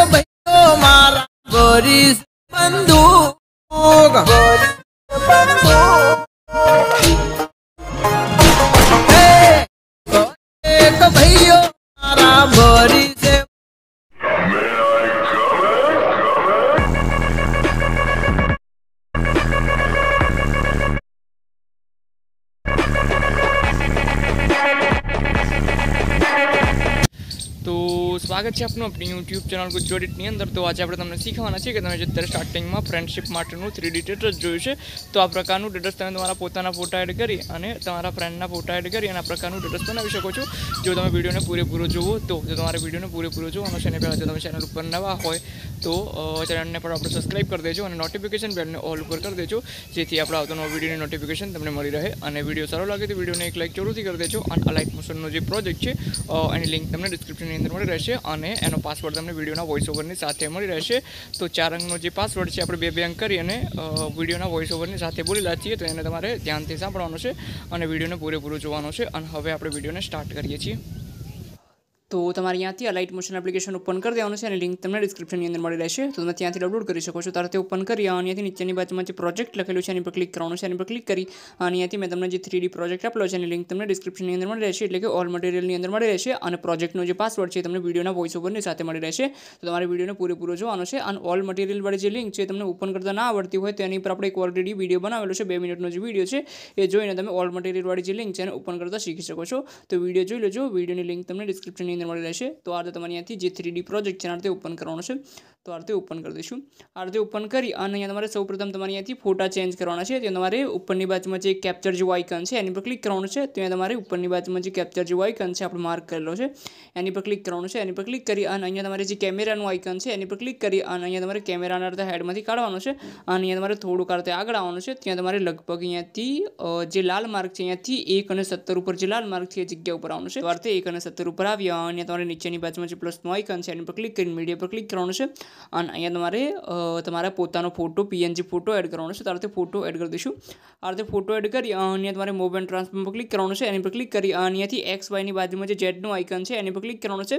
तो बहनो मारा गोरी સ્વાગત છે આપનું આપણી યુટ્યુબ ચેનલ ગુજરાતીની અંદર તો આજે આપણે તમને શીખવાના છે કે તમે જે અત્યારે સ્ટાર્ટિંગમાં ફ્રેન્ડશિપ માટેનું થ્રી ડી ટેટસ જોયું છે તો આ પ્રકારનું ટેટસ તમે તમારા પોતાના ફોટા એડ કરી અને તમારા ફ્રેન્ડના ફોટા એડ કરી અને આ પ્રકારનું ટેટસ બનાવી શકો છો જો તમે વિડીયોને પૂરેપૂરો જુઓ તો જો તમારે વિડીયોને પૂરેપૂરો જોવાનો છે અને પહેલાં જો તમે ચેનલ ઉપર નવા હોય તો ચેનલને પણ આપણે સબસ્ક્રાઈબ કરી દેજો અને નોટિફિકેશન બેલને ઓલ ઉપર કરી દેજો જેથી આપણે આવતો નવો વિડીયોની નોટિફિકેશન તમને મળી રહે અને વિડીયો સારો લાગે તો વિડીયોને એક લાઇક જરૂરથી કરી દેજો અને આ લાઇક મોશનનો જે પ્રોજેક્ટ છે એની લિંક તમને ડિસ્ક્રિપ્શનની અંદર મળી રહેશે અને એનો પાસવર્ડ તમને વિડીયોના વોઇસ ઓવરની સાથે મળી રહેશે તો ચાર અંગનો જે પાસવર્ડ છે આપણે બે બે અંક કરી અને વિડીયોના વોઇસ ઓવરની સાથે બોલેલા છીએ તો એને તમારે ધ્યાનથી સાંભળવાનો છે અને વિડીયોને પૂરેપૂરું જોવાનો છે અને હવે આપણે વિડીયોને સ્ટાર્ટ કરીએ છીએ તો તમારે ત્યાંથી આ લાઇટ મોશન એપ્લિકેશન ઓપન કરી દેવાનું છે અને લિંક તમને ડિસ્ક્રિપ્શનની અંદર મળી રહેશે તો તમે ત્યાંથી ડાઉનલોડ કરી શકો છો તારે ઓપન કરી અને અહીંયાથી નીચેની બાજુમાં જે પ્રોજેક્ટ લખેલું છે એની પર ક્લિક કરવાનું છે એની પર ક્લિક કરી અને ત્યાંથી મેં તમને જે થ્રી પ્રોજેક્ટ આપેલો છે એની લિંક તમને ડિસ્ક્રિપ્શનની અંદર મળી રહેશે એટલે કે ઓલ મટીરિયલની અંદર મળી રહેશે અને પ્રોજેક્ટનો જે પાસવર્ડ છે તમને વિડીયોના વોઇસ ઓવરની સાથે મળી રહેશે તો તમારે વિડીયોને પૂરેપૂરો જોવાનો છે અને ઓલ મટીરિયલવાળી જે લિંક છે તમને ઓપન કરતા ના આવડતી હોય તેની પર આપણે એક ઓલરેડી વિડીયો બનાવેલો છે બે મિનિટનો જે વિડીયો છે એ જોઈને તમે ઓલ મટીરિયલવાળી જે લિંક છે એને ઓપન કરતા શીખી શકો છો તો વિડીયો જોઈ લેજો વિડીયોની લિંક તમને ડિસ્ક્રિપ્શનની અંદર મળી રહેશે તો આ રીતે તમારે અહીંયાથી જે થ્રી પ્રોજેક્ટ છે આ રીતે ઓપન કરવાનો છે તો આ રીતે ઓપન કરી દઈશું આ રીતે ઓપન કરી અને અહીંયા તમારે સૌ પ્રથમ તમારે અહીંયાથી ફોટા ચેન્જ કરવાના છે ત્યાં તમારે ઉપરની બાજુમાં જે કેપ્ચર જેવું આઇકન છે એની પર ક્લિક કરવાનું છે ત્યાં તમારે ઉપરની બાજુમાં જે કેપ્ચર જેવું વાઇકન છે આપણે માર્ક કરેલો છે એની પર ક્લિક કરવાનું છે એની પર ક્લિક કરી અને અહીંયા તમારે જે કેમેરાનું આઇકન છે એની પર ક્લિક કરી અને અહીંયા તમારે કેમેરાના રીતે હેડમાંથી કાઢવાનો છે અને અહીંયા તમારે થોડુંક આ આગળ આવવાનું છે ત્યાં તમારે લગભગ અહીંયાથી જે લાલ માર્ક છે અહીંયાથી એક અને સત્તર ઉપર જે લાલ માર્ક છે એ જગ્યા ઉપર આવવાનું છે તો એક અને સત્તર ઉપર આવ્યા અહીંયા તમારે નીચેની બાજુમાં જે પ્લસનું આઇકન છે એની પર ક્લિક કરીને મીડિયા પર ક્લિક કરવાનું છે અને અહીંયા તમારે તમારા પોતાનો ફોટો પીએનજી ફોટો એડ કરવાનો છે તારે ફોટો એડ કરી દઈશું આ રીતે ફોટો એડ કરી અહીંયા તમારે મોબાઈલ ટ્રાન્સફર પર ક્લિક કરવાનું છે એની પર ક્લિક કરી અહીંયાથી એક્સ વાયની બાજુમાં જે ઝેડનું આઇકન છે એની પર ક્લિક કરવાનું છે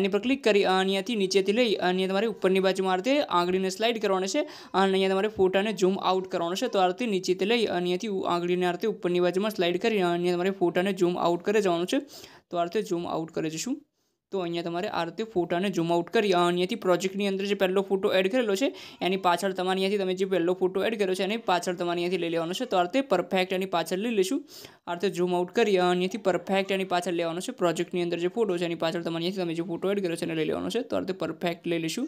એની પર ક્લિક કરી અહીંયાથી નીચેથી લઈ અહીંયા તમારે ઉપરની બાજુમાં આ રીતે આંગળીને સ્લાઇડ કરવાની છે અને અહીંયા તમારે ફોટાને ઝૂમ આઉટ કરવાનો છે તો આ નીચેથી લઈ અહીંયાથી આંગળીને આ રીતે ઉપરની બાજુમાં સ્લાઇડ કરી અહીંયા તમારે ફોટાને ઝૂમ આઉટ કરે જવાનું છે તો આ રીતે ઝૂમ આઉટ કરી જઈશું તો અહીંયા તમારે આ રીતે ફોટાને ઝૂમ આઉટ કરી અહીંયાથી પ્રોજેક્ટની અંદર જે પહેલો ફોટો એડ કરેલો છે એની પાછળ તમારે અહીંયાથી તમે જે પહેલો ફોટો એડ કર્યો છે એની પાછળ તમારે અહીંયાથી લઈ લેવાનો છે તો આ રીતે પરફેક્ટ એની પાછળ લઈ લઈશું આ રીતે ઝૂમ આઉટ કરી અહીંયાથી પરફેક્ટ એની પાછળ લેવાનો છે પ્રોજેક્ટની અંદર જે ફોટો છે એની પાછળ તમારે અહીંયાથી તમે જે ફોટો એડ કર્યો છે એને લઈ લેવાનો છે તો આ રીતે પરફેક્ટ લઈ લઈશું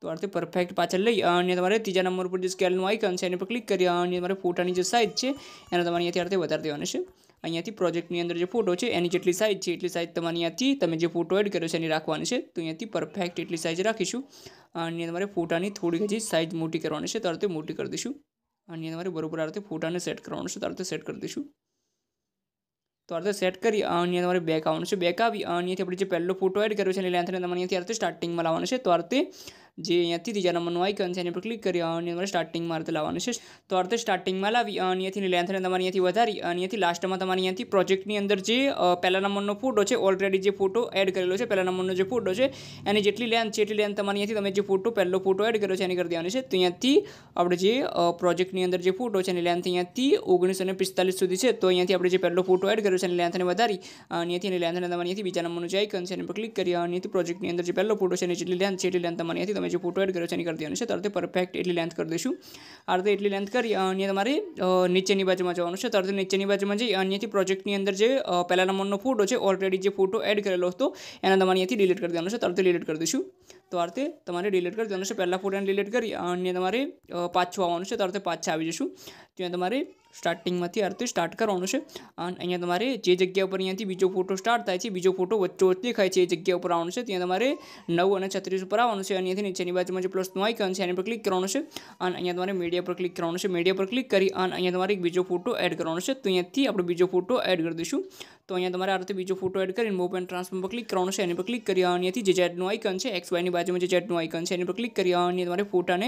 તો આ રીતે પરફેક્ટ પાછળ લઈ અને તમારે ત્રીજા નંબર ઉપર જે સ્કેલનું આઈકન છે એની પર ક્લિક કરી અને તમારે ફોટાની જે સાઇઝ છે એને તમારે અહીંયાથી આ રીતે વધારી દેવાની છે અહીંયાથી પ્રોજેક્ટની અંદર જે ફોટો છે એની જેટલી સાઇઝ છે એટલી સાઇઝ તમારે અહીંયાથી તમે જે ફોટો એડ કર્યો છે એની રાખવાની છે તો અહીંયાથી પરફેક્ટ એટલી સાઇઝ રાખીશું અને તમારે ફોટાની થોડીક હજી સાઇઝ મોટી કરવાની છે તો મોટી કરી દઈશું અને તમારે બરાબર આ રીતે ફોટાને સેટ કરવાનું છે તો આ સેટ કરી દઈશું તો આ રીતે સેટ કરી અને તમારે બેક આવવાનું છે બેક આવી અને અહીંયાથી આપણે જે પહેલો ફોટો એડ કર્યો છે એટલે લેન્થને તમારે અહીંયાથી આ રીતે સ્ટાર્ટિંગમાં લાવવાનું છે તો આ રીતે જે અહીંયાથી ત્રીજા નંબરનું આઇકન છે એની પર ક્લિક કરી અને તમારે સ્ટાર્ટિંગમાં અર્થ લાવવાનું છે તો અર્થ સ્ટાર્ટિંગમાં લાવી અને અહીંયાથી લેન્થને તમારે અહીંયાથી વધારી અને અહીંયાથી લાસ્ટમાં તમારે અહીંયાથી પ્રોજેક્ટની અંદર જે પહેલા નંબરનો ફોટો છે ઓલરેડી જે ફોટો એડ કરેલો છે પહેલા નંબરનો જે ફોટો છે એની જેટલી લેન્થ છે એટલી લેન્થ તમારે અહીંયાથી તમે જે ફોટો પહેલો ફોટો એડ કર્યો છે એની કરી દેવાની છે તો અહીંયાથી આપણે જે પ્રોજેક્ટની અંદર જે ફોટો છે એની લેન્થ અહીંયાથી ઓગણીસો ને પિસ્તાલીસ સુધી છે તો અહીંયાથી આપણે જે પહેલો ફોટો એડ કર્યો છે એની લેન્થને વધારી અહીંયાથી એની લેન્થને તમારે અહીંયાથી બીજા નંબરનું જે આઇકન છે એની પર ક્લિક કરી અને અહીંયાથી પ્રોજેક્ટની અંદર જે પહેલો ફોટો છે એની જેટલી લેન્થ છે એટલી લેન્થ તમારે અહીંયાથી તમે તમે જે ફોટો એડ કર્યો છે એની કરી દેવાનું છે તરત પરફેક્ટ એટલી લેન્થ કરી દઈશું આ રીતે એટલી લેન્થ કરી અને તમારે નીચેની બાજુમાં જવાનું છે તરત નીચેની બાજુમાં જઈ અહીંયાથી પ્રોજેક્ટની અંદર જે પહેલા નંબરનો ફોટો છે ઓલરેડી જે ફોટો એડ કરેલો હતો એના તમારે અહીંયાથી ડિલીટ કરી દેવાનો છે તરત ડિલીટ કરી દઈશું તો આ રીતે તમારે ડિલીટ કરી દેવાનું છે પહેલાં ફોટાને ડિલીટ કરી અને તમારે પાછું આવવાનું છે તો આ રીતે પાછા આવી જશું ત્યાં તમારે સ્ટાર્ટિંગમાંથી આ રીતે સ્ટાર્ટ કરવાનું છે અને અહીંયા તમારે જે જગ્યા ઉપર અહીંયાથી બીજો ફોટો સ્ટાર્ટ થાય છે બીજો ફોટો વચ્ચો વચ્ચે દેખાય છે એ જગ્યા ઉપર આવવાનું છે ત્યાં તમારે નવ અને છત્રીસ ઉપર આવવાનું છે અહીંયાથી નીચેની બાજુમાં જે પ્લસનું આઇકન છે એની પર ક્લિક કરવાનું છે અને અહીંયા તમારે મીડિયા પર ક્લિક કરવાનું છે મીડિયા પર ક્લિક કરી અને અહીંયા તમારે એક બીજો ફોટો એડ કરવાનો છે તો અહીંયાથી આપણે બીજો ફોટો એડ કરી દઈશું તો અહીંયા તમારે આ રીતે બીજો ફોટો એડ કરીને મૂવ એન્ડ ટ્રાન્સફોર્મ પર ક્લિક કરવાનો છે એની પર ક્લિક કરી આવવાની હતી જે જેડનું આઇકન છે એક્સ વાયની બાજુમાં જે જેડનું આઇકન છે એની પર ક્લિક કરી આવવાની તમારે ફોટાને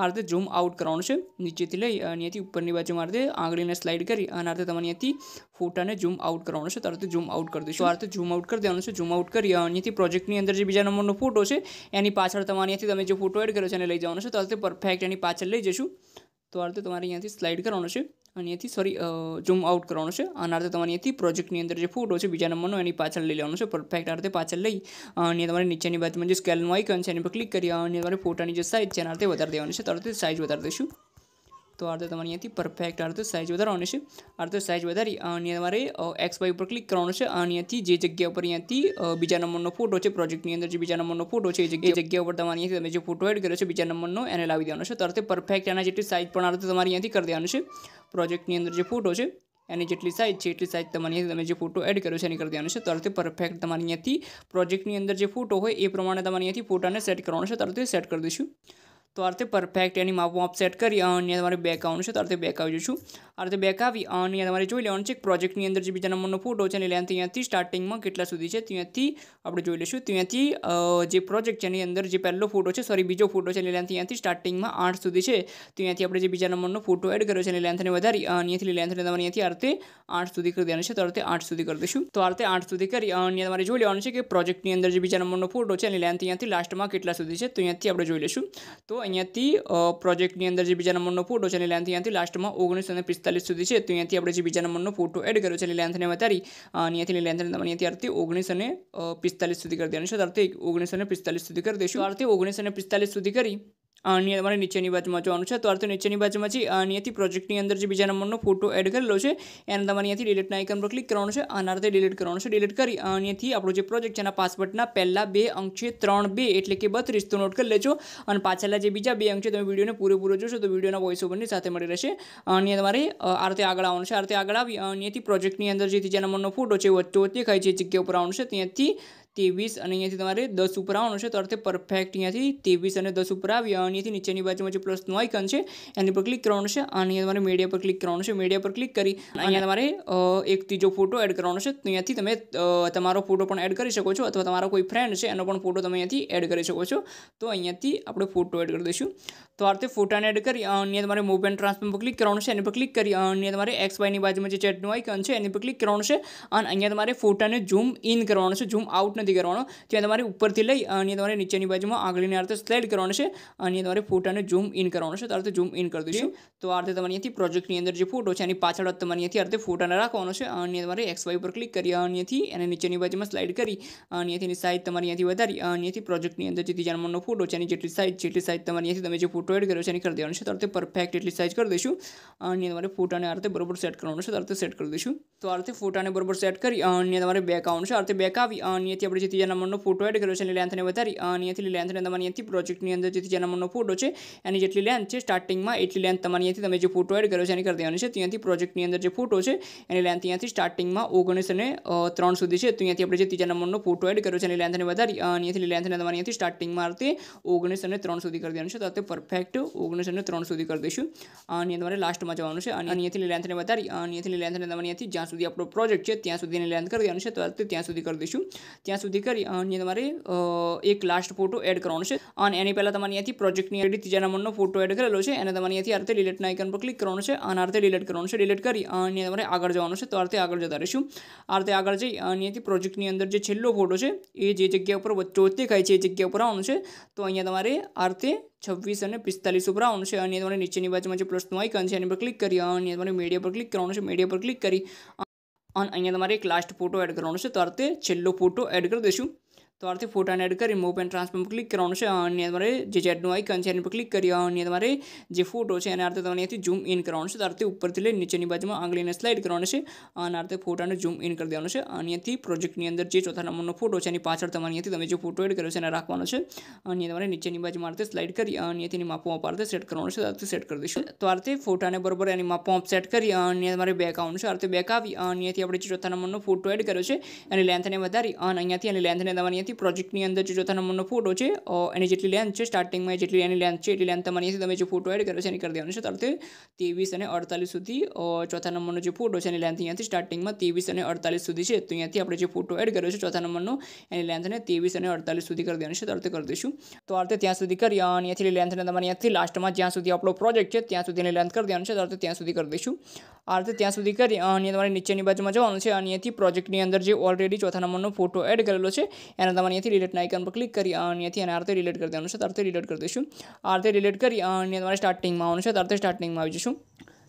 આ રીતે ઝૂમ આઉટ કરવાનો છે નીચેથી લઈ અહીંયાથી ઉપરની બાજુમાં આ રીતે આંગળીને સ્લાઇડ કરી અને આ રીતે તમારે અહીંયાથી ફોટાને ઝૂમ આઉટ કરવાનો છે તરત ઝૂમ આઉટ કરી દઈશું આ રીતે ઝૂમ આઉટ કરી દેવાનું છે ઝૂમ આઉટ કરી અહીંયાથી પ્રોજેક્ટની અંદર જે બીજા નંબરનો ફોટો છે એની પાછળ તમારે અહીંયાથી તમે જે ફોટો એડ કર્યો છે એને લઈ જવાનો છે તરત પરફેક્ટ એની પાછળ લઈ જશું તો આ રીતે તમારે અહીંયાથી સ્લાઇડ કરવાનો છે અહીંયાથી સોરી ઝૂમ આઉટ કરવાનો છે અને આના અર્થે તમારે અહીંયાથી પ્રોજેક્ટની અંદર જે ફોટો છે બીજા નંબરનો એની પાછળ લઈ લેવાનો છે પરફેક્ટ અર્થે પાછળ લઈ અને તમારે નીચેની બાજુમાં જે સ્કેલનું આઇકન છે એની પર ક્લિક કરી અને તમારે ફોટાની જે સાઇઝ છે એના અર્થે વધારી દેવાની છે તરત સાઇઝ વધારી દઈશું તો આ રીતે તમારે અહીંયાથી પરફેક્ટ આ સાઇઝ વધારવાનો છે આ સાઇઝ વધારી અને તમારે એક્સ વાય ઉપર ક્લિક કરવાનો છે અને અહીંયાથી જે જગ્યા ઉપર અહીંયાથી બીજા નંબરનો ફોટો છે પ્રોજેક્ટની અંદર જે બીજા નંબરનો ફોટો છે એ જગ્યા જગ્યા ઉપર તમારે અહીંયાથી તમે જે ફોટો એડ કર્યો છે બીજા નંબરનો એને લાવી દેવાનો છે તરત પરફેક્ટ એના જેટલી સાઇઝ પણ આ તમારે અહીંયાથી કરી દેવાનો છે પ્રોજેક્ટની અંદર જે ફોટો છે એની જેટલી સાઇઝ છે એટલી સાઇઝ તમારી અહીંયા તમે જે ફોટો એડ કર્યો છે એની કરી દેવાનો છે તરત પરફેક્ટ તમારે અહીંયાથી પ્રોજેક્ટની અંદર જે ફોટો હોય એ પ્રમાણે તમારે અહીંયાથી ફોટાને સેટ કરવાનો છે તરત સેટ કરી દઈશું તો આ રીતે પરફેક્ટ એની માપો માપ સેટ કરી અને તમારે બેક આવવાનું છે તો આ રીતે બેક આવી જશું આ રીતે બેક આવી અને તમારે જોઈ લેવાનું છે પ્રોજેક્ટની અંદર જે બીજા નંબરનો ફોટો છે એની લેન્થ અહીંયાથી સ્ટાર્ટિંગમાં કેટલા સુધી છે ત્યાંથી આપણે જોઈ લઈશું ત્યાંથી જે પ્રોજેક્ટ છે એની અંદર જે પહેલો ફોટો છે સોરી બીજો ફોટો છે એની લેન્થ અહીંયાથી સ્ટાર્ટિંગમાં આઠ સુધી છે તો અહીંયાથી આપણે જે બીજા નંબરનો ફોટો એડ કર્યો છે એની લેન્થને વધારી અહીંયાથી લેન્થને તમારે અહીંયાથી આ રીતે આઠ સુધી કરી દેવાનું છે તો આ રીતે આઠ સુધી કરી દઈશું તો આ રીતે આઠ સુધી કરી અને તમારે જોઈ લેવાનું છે કે પ્રોજેક્ટની અંદર જે બીજા નંબરનો ફોટો છે એની લેન્થ અહીંયાથી લાસ્ટમાં કેટલા સુધી છે તો અહીંયાથી આપણે જોઈ લઈશું તો અહીંયાથી પ્રોજેક્ટની અંદર જે બીજા નંબરનો ફોટો છે લેન્થ અહીંયાથી લાસ્ટમાં ઓગણીસો અને પિસ્તાલીસ સુધી છે તો અહીંયાથી આપણે જે બીજા નંબરનો ફોટો એડ કર્યો છે એની લેન્થને વધારી અહીંયાથી લેન્થને તમે અહીંયાથી અર્થથી ઓગણીસો અને પિસ્તાલીસ સુધી કરી દેવાનું છે અર્થથી ઓગણીસો અને પિસ્તાલીસ સુધી કરી દઈશું અર્થથી ઓગણીસો અને પિસ્તાલીસ સુધી કરી અને તમારે નીચેની બાજુમાં જોવાનું છે તો અર્થ નીચેની બાજુમાં છે અહીંયાથી પ્રોજેક્ટની અંદર જે બીજા નંબરનો ફોટો એડ કરેલો છે એને તમારે અહીંયાથી ડિલીટના આઇકન પર ક્લિક કરવાનું છે આના રીતે ડિલીટ કરવાનું છે ડિલીટ કરી અહીંયાથી આપણો જે પ્રોજેક્ટ છે એના પાસવર્ડના પહેલાં બે અંક છે ત્રણ બે એટલે કે બત્રીસ તો નોટ કરી લેજો અને પાછળના જે બીજા બે અંક છે તમે વિડીયોને પૂરેપૂરો જોશો તો વિડીયોના વોઇસ ઓવરની સાથે મળી રહેશે અને તમારે આ રીતે આગળ આવવાનું છે આ રીતે આગળ આવી અહીંયાથી પ્રોજેક્ટની અંદર જે ત્રીજા નંબરનો ફોટો છે વચ્ચે દેખાય છે જગ્યા ઉપર આવવાનું છે ત્યાંથી ત્રેવીસ અને અહીંયાથી તમારે દસ ઉપર આવવાનું છે તો અર્થે પરફેક્ટ અહીંયાથી ત્રેવીસ અને દસ ઉપર આવી અહીંયાથી નીચેની બાજુમાં જે પ્લસનું આઇકન છે એની પર ક્લિક કરવાનું છે અને અહીંયા તમારે મીડિયા પર ક્લિક કરવાનું છે મીડિયા પર ક્લિક કરી અહીંયા તમારે એક ત્રીજો ફોટો એડ કરવાનો છે તો અહીંયાથી તમે તમારો ફોટો પણ એડ કરી શકો છો અથવા તમારો કોઈ ફ્રેન્ડ છે એનો પણ ફોટો તમે અહીંયાથી એડ કરી શકો છો તો અહીંયાથી આપણે ફોટો એડ કરી દઈશું તો આ રીતે ફોટાને એડ કરી અહીંયા તમારે મોબાઈલ એન્ડ પર ક્લિક કરવાનું છે એની પર ક્લિક કરી અહીંયા તમારે એક્સ વાયની બાજુમાં જે ચેટનું આઇકન છે એની પર ક્લિક કરવાનું છે અને અહીંયા તમારે ફોટાને ઝૂમ ઇન કરવાનું છે ઝૂમ આઉટ નથી કરવાનો ત્યાં તમારે ઉપરથી લઈ અને તમારે નીચેની બાજુમાં આંગળીને આ સ્લાઇડ કરવાનો છે અને તમારે ફોટાને ઝૂમ ઇન કરવાનો છે તો આ ઝૂમ ઇન કરી દઈશું તો આ રીતે તમારે અહીંયાથી પ્રોજેક્ટની અંદર જે ફોટો છે એની પાછળ તમારે અહીંયાથી આ રીતે ફોટાને રાખવાનો છે અને તમારે એક્સ વાય ઉપર ક્લિક કરી અને અહીંયાથી એને નીચેની બાજુમાં સ્લાઇડ કરી અને અહીંયાથી સાઇઝ તમારી અહીંયાથી વધારી અને અહીંયાથી પ્રોજેક્ટની અંદર જે ત્રીજા નંબરનો ફોટો છે એની જેટલી સાઇઝ જેટલી સાઇઝ તમારી અહીંયાથી તમે જે ફોટો એડ કર્યો છે એની કરી દેવાનો છે તરત આ રીતે પરફેક્ટ એટલી સાઇઝ કરી દઈશું અને તમારે ફોટાને આ બરોબર સેટ કરવાનો છે તો સેટ કરી દઈશું તો આ ફોટાને બરોબર સેટ કરી અને તમારે બેક આવવાનું છે આ બેક આવી અને અહીંયાથી આપણે આપણે જે ત્રીજા નંબરનો ફોટો એડ કર્યો છે અને લેન્થને વધારી અને અહીંયાથી લેન્થને તમારે અહીંયાથી પ્રોજેક્ટની અંદર જે ત્રીજા નંબરનો ફોટો છે એની જેટલી લેન્થ છે સ્ટાર્ટિંગમાં એટલી લેન્થ તમારી અહીંયાથી તમે જે ફોટો એડ કર્યો છે એની કરી દેવાની છે ત્યાંથી પ્રોજેક્ટની અંદર જે ફોટો છે એની લેન્થ અહીંયાથી સ્ટાર્ટિંગમાં ઓગણીસ અને ત્રણ સુધી છે તો અહીંયાથી આપણે જે ત્રીજા નંબરનો ફોટો એડ કર્યો છે એની લેન્થને વધારી અને અહીંયાથી લેન્થને તમારે અહીંયાથી સ્ટાર્ટિંગમાં તે ઓગણીસ અને ત્રણ સુધી કરી દેવાનું છે તો તે પરફેક્ટ ઓગણીસ અને ત્રણ સુધી કરી દઈશું અને તમારે લાસ્ટમાં જવાનું છે અને અહીંયાથી લેન્થને વધારી અને અહીંયાથી લેન્થને તમારે અહીંયાથી જ્યાં સુધી આપણો પ્રોજેક્ટ છે ત્યાં સુધીની લેન્થ કરી દેવાનું છે તો ત્યાં સુધી કરી દઈશું ત્યાં સુધી કરી અને તમારે એક લાસ્ટ ફોટો એડ કરવાનો છે અને એની પહેલાં તમારે અહીંયાથી પ્રોજેક્ટની આઈડી ત્રીજા નંબરનો ફોટો એડ કરેલો છે અને તમારે અહીંયાથી આરતે ડિલેટના આઇકન પર ક્લિક કરવાનું છે અને આરતે ડિલેટ કરવાનું છે ડિલેટ કરી અને તમારે આગળ જવાનું છે તો આરતે આગળ જતા રહીશું આરતે આગળ જઈ અને અહીંયાથી પ્રોજેક્ટની અંદર જે છેલ્લો ફોટો છે એ જે જગ્યા ઉપર વચ્ચો દેખાય છે એ જગ્યા ઉપર આવવાનું છે તો અહીંયા તમારે આરતે છવ્વીસ અને પિસ્તાલીસ ઉપર આવવાનું છે અને તમારે નીચેની બાજુમાં જે પ્લસનું આઇકન છે એની પર ક્લિક કરી અને તમારે મીડિયા પર ક્લિક કરવાનું છે મીડિયા પર ક્લિક કરી અને અહીંયા તમારે એક લાસ્ટ ફોટો એડ કરવાનો છે તરત છેલ્લો ફોટો એડ કરી દઈશું તો આરથી ફોટાને એડ કરી મૂવ એન્ડ ટ્રાન્સફોર્મ ક્લિક કરવાનું છે અને તમારે જે જેટનું આઇકન છે એની પર ક્લિક કરી અને તમારે જે ફોટો છે એને આરતે તમારે અહીંયાથી ઝૂમ ઇન કરવાનું છે તો ઉપરથી લઈ નીચેની બાજુમાં આંગળીને સ્લાઇડ કરવાનું છે અને આરતે ફોટાને ઝૂમ ઇન કરી દેવાનું છે અહીંયાથી પ્રોજેક્ટની અંદર જે ચોથા નંબરનો ફોટો છે એની પાછળ તમારે અહીંયાથી તમે જે ફોટો એડ કર્યો છે એને રાખવાનો છે અને તમારે નીચેની બાજુમાં આરતે સ્લાઇડ કરી અને અહીંયાથી માપો આરતે સેટ કરવાનું છે આરથી સેટ કરી દઈશું તો આરથી ફોટાને બરોબર એની માપો સેટ કરી અને તમારે બેક આવવાનું છે આરતે બેક આવી અને અહીંયાથી આપણે જે ચોથા નંબરનો ફોટો એડ કર્યો છે એની લેન્થને વધારી અને અહીંયાથી એની લેન્થને તમારે અહીંથી પ્રોજેક્ટની અંદર જે ચોથા નંબરનો ફોટો છે એની જેટલી લેન્થ છે સ્ટાર્ટિંગમાં જેટલી એની લેન્થ છે એટલી લેન્થ તમારી તમે જે ફોટો એડ કર્યો છે એની કરી દેવાનો છે તરત ત્રેવીસ અને અડતાલીસ સુધી ચોથા નંબરનો જે ફોટો છે એની લેન્થ અહીંયાથી સ્ટાર્ટિંગમાં ત્રેવીસ અને અડતાલીસ સુધી છે તો અહીંયાથી આપણે જે ફોટો એડ કર્યો છે ચોથા નંબરનો એની લેન્થને ત્રેવીસ અને અડતાલીસ સુધી કરી દેવાની છે તરત કરી દઈશું તો આ રીતે ત્યાં સુધી કરી અને અહીંયાથી લેન્થને તમારે અહીંયાથી લાસ્ટમાં જ્યાં સુધી આપણો પ્રોજેક્ટ છે ત્યાં સુધી લેન્થ કરી દેવાનું છે તરત ત્યાં સુધી કરી દઈશું આ રીતે ત્યાં સુધી કરી અને તમારે નીચેની બાજુમાં જવાનું છે અને અહીંયાથી પ્રોજેક્ટની અંદર જે ઓલરેડી ચોથા નંબરનો ફોટો એડ કરેલો છે એના તમારે અહીંયાથી ડિલેટના આઇકન પર ક્લિક કરી અને અહીંયાથી અને આરતે રિલેટ કરી દેવાનું છે આરતે રિલેટ કરી દઈશું આરતે રિલેટ કરી અને તમારે સ્ટાર્ટિંગમાં આવવાનું છે આરતે સ્ટાર્ટિંગમાં આવી જશું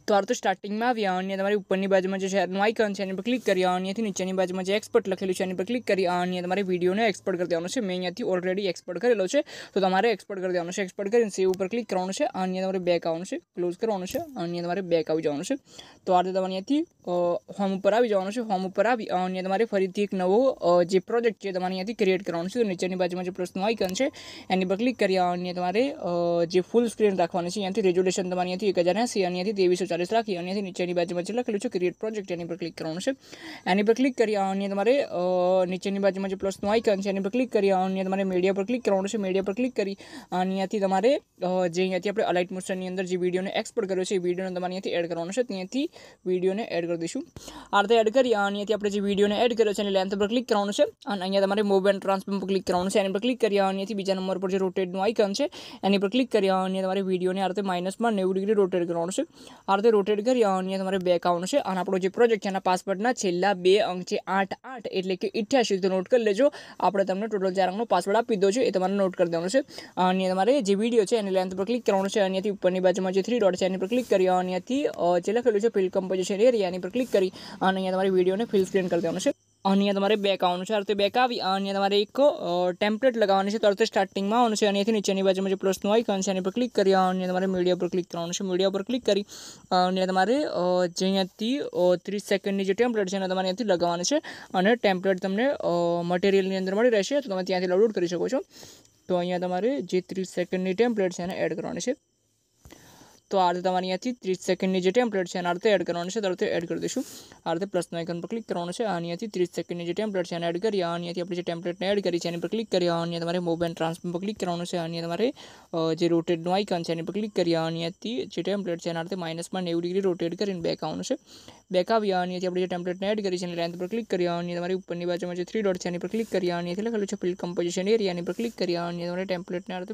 તમારે તો સ્ટાર્ટિંગમાં આવી આવવાની તમારી ઉપરની બાજુમાં જે શેરનું આઇકન છે એની પર ક્લિક કરી આવવાની અહીંથી નીચેની બાજુમાં જે એક્સપર્ટ લખેલું છે એની પર ક્લિક કરી આવવાની તમારે વિડીયોને એક્સપર્ટ કરી દેવાનો છે મેં અહીંયાથી ઓલરેડી એક્સપર્ટ કરેલો છે તો તમારે એક્સપર્ટ કરી દેવાનો છે એક્સપર્ટ કરીને સેવ ઉપર ક્લિક કરવાનું છે અને તમારે બેક આવવાનું છે ક્લોઝ કરવાનું છે અને તમારે બેક આવી જવાનું છે તો આ રીતે તમારે અહીંયાથી હોમ ઉપર આવી જવાનું છે હોમ ઉપર આવી અને તમારે ફરીથી એક નવો જે પ્રોજેક્ટ છે તમારે અહીંયાથી ક્રિએટ કરવાનું છે નીચેની બાજુમાં જે પ્લસનું આઇકન છે એની પર ક્લિક કરી આવવાની તમારે જે ફૂલ સ્ક્રીન રાખવાની છે અહીંયાથી રેઝોલ્યુશન તમારે અહીંયાથી એક હજાર એંસી અને અહીંયાથી ત્રેવીસો ચાલીસ રાખી અને અહીંથી નીચેની બાજુમાં જે લખેલું છે ક્રિએટ પ્રોજેક્ટ એની પર ક્લિક કરવાનું છે એની પર ક્લિક કરી અને તમારે નીચેની બાજુમાં જે પ્લસનું આઇકન છે એની પર ક્લિક કરી અને તમારે મીડિયા પર ક્લિક કરવાનું છે મીડિયા પર ક્લિક કરી અને અહીંયાથી તમારે જે અહીંયાથી આપણે અલાઇટ મોશનની અંદર જે વિડીયોને એક્સપોર્ટ કર્યો છે એ વિડીયોને તમારે અહીંયાથી એડ કરવાનો છે ત્યાંથી વિડીયોને એડ કરી દઈશું આ રીતે એડ કરી અને અહીંયાથી આપણે જે વિડીયોને એડ કર્યો છે એની લેન્થ પર ક્લિક કરવાનું છે અને અહીંયા તમારે મોબાઈલ એન્ડ ટ્રાન્સફોર્મ પર ક્લિક કરવાનું છે એની પર ક્લિક કરી અને અહીંયાથી બીજા નંબર પર જે રોટેટનું આઇકન છે એની પર ક્લિક કરી અને તમારે વિડીયોને આ રીતે માઇનસમાં નેવું ડિગ્રી રોટેટ કરવાનું છે આ રીતે સાથે રોટેટ કરી અહીંયા તમારે બે એકાઉન્ટ છે અને આપણો જે પ્રોજેક્ટ છે એના પાસવર્ડના છેલ્લા બે અંક છે આઠ આઠ એટલે કે ઇઠ્યાસી તો નોટ કરી લેજો આપણે તમને ટોટલ ચાર અંકનો પાસવર્ડ આપી દો છે એ તમારે નોટ કરી દેવાનો છે અને તમારે જે વિડીયો છે એની લેન્થ પર ક્લિક કરવાનું છે અહીંયાથી ઉપરની બાજુમાં જે થ્રી ડોટ છે એની પર ક્લિક કરી અહીંયાથી જે લખેલું છે ફિલ્ડ કમ્પોઝિશન એરિયા એની પર ક્લિક કરી અને અહીંયા તમારી વિડીયોને ફિલ સ્ક્રીન કરી દેવાનો છે અહીંયા તમારે બેક આવવાનું છે અર્થે બેક આવી અહીંયા તમારે એક ટેમ્પલેટ લગાવવાની છે તો અર્થે સ્ટાર્ટિંગમાં આવવાનું છે અહીંયાથી નીચેની બાજુમાં જે પ્લસનું આઇકન છે એની પર ક્લિક કરી અને તમારે મીડિયા પર ક્લિક કરવાનું છે મીડિયા પર ક્લિક કરી અને તમારે જે અહીંયાથી ત્રીસ સેકન્ડની જે ટેમ્પલેટ છે એને તમારે અહીંયાથી લગાવવાની છે અને ટેમ્પલેટ તમને મટીરિયલની અંદર મળી રહેશે તો તમે ત્યાંથી ડાઉનલોડ કરી શકો છો તો અહીંયા તમારે જે ત્રીસ સેકન્ડની ટેમ્પલેટ છે એને એડ કરવાની છે તો આર્ધ તમારી આ થી 30 સેકન્ડ ની જે ટેમ્પલેટ છે ને આર્ધ એડ કરોણ છે તરત એડ કરી દશું આર્ધ પ્લસ ના આઇકન પર ક્લિક કરવાનું છે આ નિયા થી 30 સેકન્ડ ની જે ટેમ્પલેટ છે એને એડ કરીયા આ નિયા થી આપણે જે ટેમ્પલેટ ને એડ કરી છે એની પર ક્લિક કરીયા આ નિયા તમારે મોબ એન્ડ ટ્રાન્સ પર ક્લિક કરવાનું છે આ નિયા તમારે જે રોટેટ નો આઇકન છે એની પર ક્લિક કરીયા આ નિયા થી જે ટેમ્પલેટ છે ને આર્ધ માઈનસ 180 ડિગ્રી રોટેટ કરીને બેક આવવાનું છે બેક આવવા નિયા થી આપણે જે ટેમ્પલેટ ને એડ કરી છે એની લેન્થ પર ક્લિક કરીયા આ નિયા તમારી ઉપર ની બાજુમાં જે 3 ડોટ છે એની પર ક્લિક કરીયા આ નિયા લખેલું છે ફુલ કમ્પોઝિશન એરિયા એની પર ક્લિક કરીયા આ નિયા તમારે ટેમ્પલેટ ને આર્ધ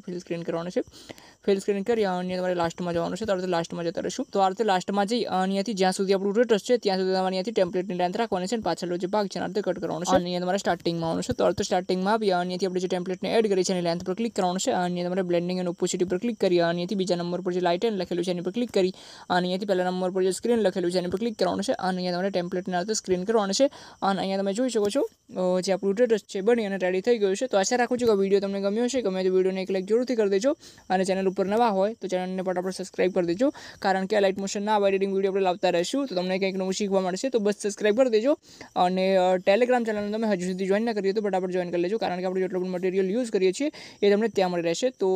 ફુલ સ્ક્રીન કરવાનું છે રહેશે તો આ લાસ્ટમાં જતા રહીશું તો આ લાસ્ટમાં જઈ અહીંયાથી જ્યાં સુધી આપણું રૂટ છે ત્યાં સુધી તમારે અહીંયાથી ટેમ્પલેટની લાઈન રાખવાની છે અને પાછળનો જે ભાગ છે આ રીતે કટ કરવાનો છે અને અહીંયા તમારે સ્ટાર્ટિંગમાં આવવાનું છે તો અર્થ સ્ટાર્ટિંગમાં આવી અહીંયાથી આપણે જે ટેમ્પલેટને એડ કરી છે એની લાઈન પર ક્લિક કરવાનું છે અને તમારે બ્લેન્ડિંગ એન્ડ ઓપોસિટી પર ક્લિક કરી અહીંયાથી બીજા નંબર પર જે લાઇટ એન્ડ લખેલું છે એની પર ક્લિક કરી અને અહીંયાથી પહેલા નંબર પર જે સ્ક્રીન લખેલું છે એની પર ક્લિક કરવાનું છે અને અહીંયા તમારે ટેમ્પલેટને આ સ્ક્રીન કરવાનું છે અને અહીંયા તમે જોઈ શકો છો જે આપણું ડ્રેસ છે બની અને રેડી થઈ ગયું છે તો આશા રાખું છું કે વિડીયો તમને ગમ્યો છે ગમે તો વિડીયોને એક લાઈક જરૂરથી કરી દેજો અને ચેનલ ઉપર નવા હોય તો ચેનલને પણ આપણે સબસ્ક્રાઈબ સબસ્ક્રાઇબ કરી દેજો કારણ કે આ લાઇટ મોશનના આવા એડિટિંગ વિડીયો આપણે લાવતા રહીશું તો તમને કંઈક નવું શીખવા મળશે તો બસ સબસ્ક્રાઇબ કરી દેજો અને ટેલિગ્રામ ચેનલને તમે હજુ સુધી જોઈન ના કરીએ તો બરાબર જોઈન કરી લેજો કારણ કે આપણે જેટલું પણ મટીરિયલ યુઝ કરીએ છીએ એ તમને ત્યાં મળી રહેશે તો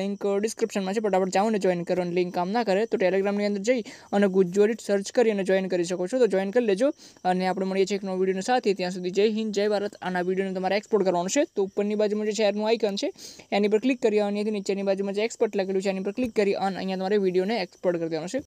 લિંક ડિસ્ક્રિપ્શનમાં છે બરાબર જાઓ ને જોઈન કરો અને લિંક કામ ના કરે તો ટેલિગ્રામની અંદર જઈ અને ગુજ્જોરિટ સર્ચ કરી અને જોઈન કરી શકો છો તો જોઈન કરી લેજો અને આપણે મળીએ છીએ એક નવો વિડીયોનો સાથે ત્યાં સુધી જય હિન્દ જય ભારત આના વિડીયોને તમારે એક્સપોર્ટ કરવાનો છે તો ઉપરની બાજુમાં જે શેરનું આઇકન છે એની પર ક્લિક કરી અને અહીંયાથી નીચેની બાજુમાં જે એક્સપર્ટ લખેલું છે એની પર ક્લિક કરી અને અહીંયા તમારે વિડીયો વિડીયોને એક્સપોર્ટ કરી દેવાનો છે